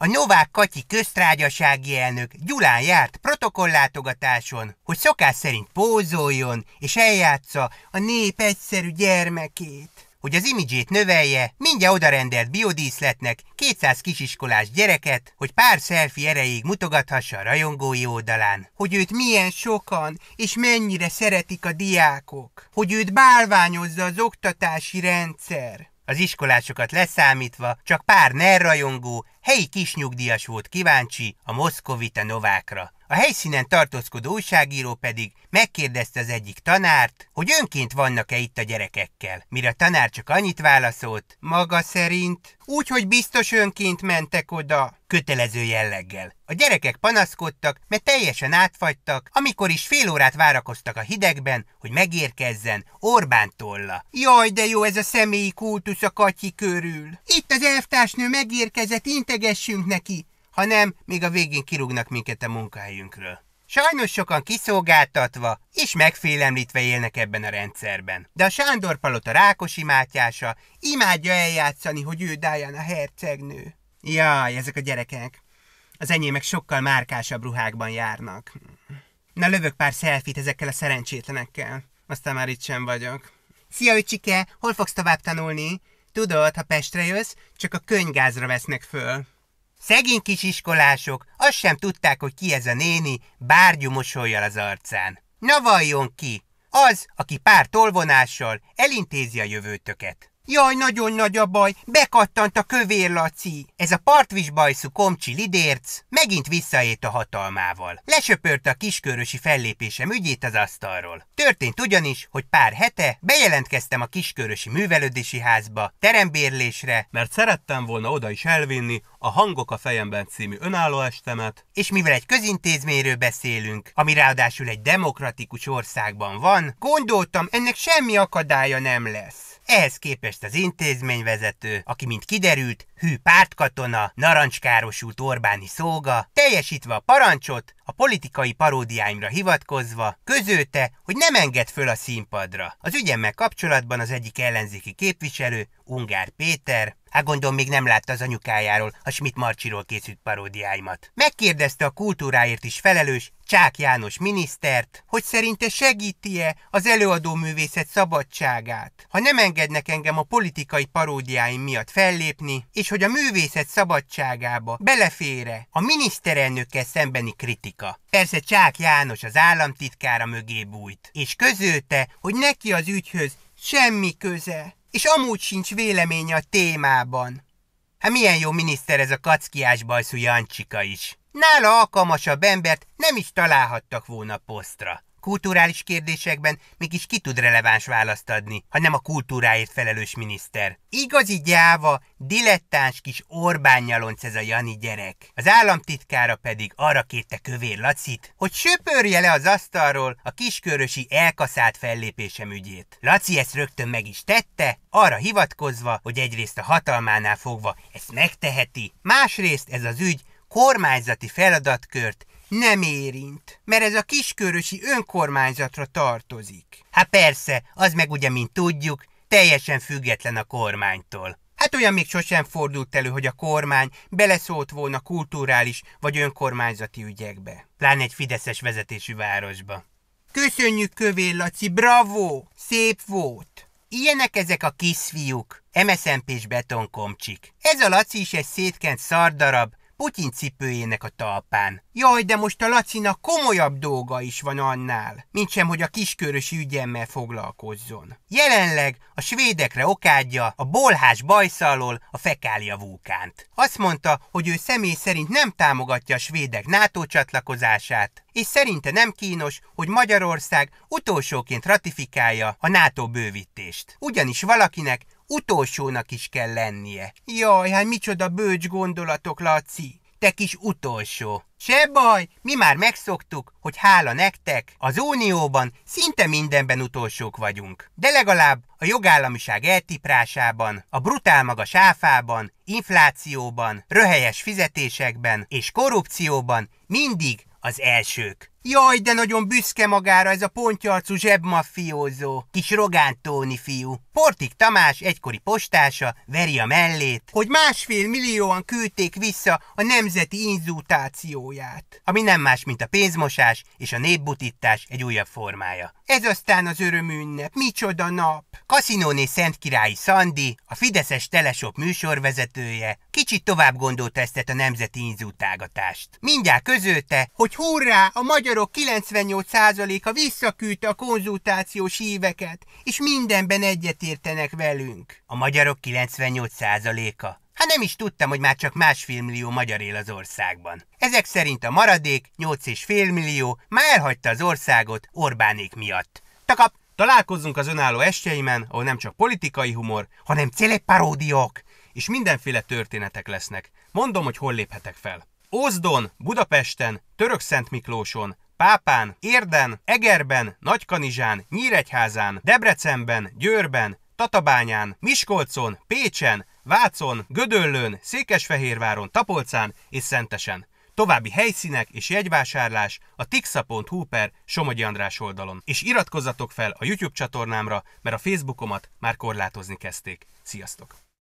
A Novák Katyi köztrágyasági elnök Gyulán járt protokollátogatáson, hogy szokás szerint pózoljon és eljátsza a nép egyszerű gyermekét. Hogy az imidzsét növelje, mindjárt odarendelt biodíszletnek 200 kisiskolás gyereket, hogy pár szelfi erejéig mutogathassa a rajongói oldalán. Hogy őt milyen sokan és mennyire szeretik a diákok. Hogy őt bálványozza az oktatási rendszer. Az iskolásokat leszámítva csak pár nerrajongó helyi kisnyugdíjas volt kíváncsi a Moszkovite novákra. A helyszínen tartózkodó újságíró pedig megkérdezte az egyik tanárt, hogy önként vannak-e itt a gyerekekkel, mire a tanár csak annyit válaszolt, maga szerint, úgy, hogy biztos önként mentek oda, kötelező jelleggel. A gyerekek panaszkodtak, mert teljesen átfagytak, amikor is fél órát várakoztak a hidegben, hogy megérkezzen Orbán tolla. Jaj, de jó ez a személyi kultusz a katyi körül. Itt az elvtársnő megérkezett, integessünk neki ha nem, még a végén kirúgnak minket a munkahelyünkről. Sajnos sokan kiszolgáltatva és megfélemlítve élnek ebben a rendszerben. De a Sándor Palota Rákosi Mátyása imádja eljátszani, hogy ő a hercegnő. Jaj, ezek a gyerekek. Az enyémek sokkal márkásabb ruhákban járnak. Na lövök pár szelfit ezekkel a szerencsétlenekkel. Aztán már itt sem vagyok. Szia, öcsike! Hol fogsz tovább tanulni? Tudod, ha Pestre jössz, csak a könygázra vesznek föl. Szegény kisiskolások, azt sem tudták, hogy ki ez a néni, bárgyú mosolyjal az arcán. Na valljon ki! Az, aki pár tolvonással elintézi a jövőtöket. Jaj, nagyon nagy a baj, bekattant a kövér Laci. Ez a bajszú komcsi lidérc megint visszaért a hatalmával. Lesöpörte a kiskörösi fellépésem ügyét az asztalról. Történt ugyanis, hogy pár hete bejelentkeztem a kiskörösi művelődési házba terembérlésre, mert szerettem volna oda is elvinni a Hangok a fejemben című önálló estemet, és mivel egy közintézményről beszélünk, ami ráadásul egy demokratikus országban van, gondoltam, ennek semmi akadálya nem lesz. Ehhez képest az intézményvezető, aki mint kiderült, hű pártkatona, narancskárosult Orbáni szóga, teljesítve a parancsot, a politikai paródiáimra hivatkozva, közölte, hogy nem enged föl a színpadra. Az ügyemmel kapcsolatban az egyik ellenzéki képviselő, Ungár Péter, hát gondolom még nem látta az anyukájáról, a Schmidt Marcsiról készült paródiáimat. Megkérdezte a kultúráért is felelős Csák János minisztert, hogy szerinte segíti-e az előadó művészet szabadságát, ha nem engednek engem a politikai paródiáim miatt fellépni, és és hogy a művészet szabadságába belefére a miniszterelnökkel szembeni kritika. Persze Csák János az államtitkára mögé bújt, és közölte, hogy neki az ügyhöz semmi köze, és amúgy sincs véleménye a témában. Hát milyen jó miniszter ez a kackiás bajszú Jancsika is. Nála alkalmasabb embert nem is találhattak volna posztra. Kulturális kérdésekben mégis ki tud releváns választ adni, ha nem a kultúráért felelős miniszter. Igazi gyáva, dilettáns kis Orbán nyalonc ez a Jani gyerek. Az államtitkára pedig arra kérte kövér Lacit, hogy söpörje le az asztalról a kiskörösi elkaszált fellépésem ügyét. Laci ezt rögtön meg is tette, arra hivatkozva, hogy egyrészt a hatalmánál fogva ezt megteheti, másrészt ez az ügy kormányzati feladatkört nem érint, mert ez a kiskörösi önkormányzatra tartozik. Hát persze, az meg ugye, mint tudjuk, teljesen független a kormánytól. Hát olyan még sosem fordult elő, hogy a kormány beleszólt volna kulturális vagy önkormányzati ügyekbe. Pláne egy fideszes vezetésű városba. Köszönjük, Kövér Laci, bravo! Szép volt! Ilyenek ezek a kisfiúk, MSZMP-s betonkomcsik. Ez a Laci is egy szétkent szardarab, Putyin cipőjének a talpán. Jaj, de most a Lacina komolyabb dolga is van annál, mint sem, hogy a kiskörösi ügyemmel foglalkozzon. Jelenleg a svédekre okádja a bolhás bajszalól a fekália vulkánt. Azt mondta, hogy ő személy szerint nem támogatja a svédek NATO csatlakozását, és szerinte nem kínos, hogy Magyarország utolsóként ratifikálja a NATO bővítést. Ugyanis valakinek utolsónak is kell lennie. Jaj, hát micsoda bölcs gondolatok, Laci! Te kis utolsó! Se baj, mi már megszoktuk, hogy hála nektek, az Unióban szinte mindenben utolsók vagyunk. De legalább a jogállamiság eltiprásában, a brutál magas áfában, inflációban, röhelyes fizetésekben és korrupcióban mindig az elsők. Jaj, de nagyon büszke magára ez a pontyarcú zsebmafiózó, kis Rogán Tóni fiú. Portik Tamás, egykori postása, veri a mellét, hogy másfél millióan küldték vissza a nemzeti inzultációját, ami nem más, mint a pénzmosás és a népbutítás egy újabb formája. Ez aztán az örömünnep, micsoda nap! Kaszinóné Szentkirályi Szandi, a Fideszes Telesop műsorvezetője, kicsit tovább gondolta ezt a nemzeti inzultágatást. Mindjárt közölte, hogy hurrá, a magyar magyarok 98%-a visszaküldte a konzultációs éveket, és mindenben egyetértenek velünk. A magyarok 98%-a? Hát nem is tudtam, hogy már csak másfél millió magyar él az országban. Ezek szerint a maradék, 8,5 millió, már elhagyta az országot Orbánék miatt. Takap! Találkozzunk az önálló estjeimen, ahol nem csak politikai humor, hanem celeparódiók, és mindenféle történetek lesznek. Mondom, hogy hol léphetek fel. Ózdon, Budapesten, Török Szent Miklóson, Pápán, Érden, Egerben, Nagykanizsán, Nyíregyházán, Debrecenben, Győrben, Tatabányán, Miskolcon, Pécsen, Vácon, Gödöllőn, Székesfehérváron, Tapolcán és Szentesen. További helyszínek és jegyvásárlás a tixa.hu per Somogyi András oldalon. És iratkozzatok fel a YouTube csatornámra, mert a Facebookomat már korlátozni kezdték. Sziasztok!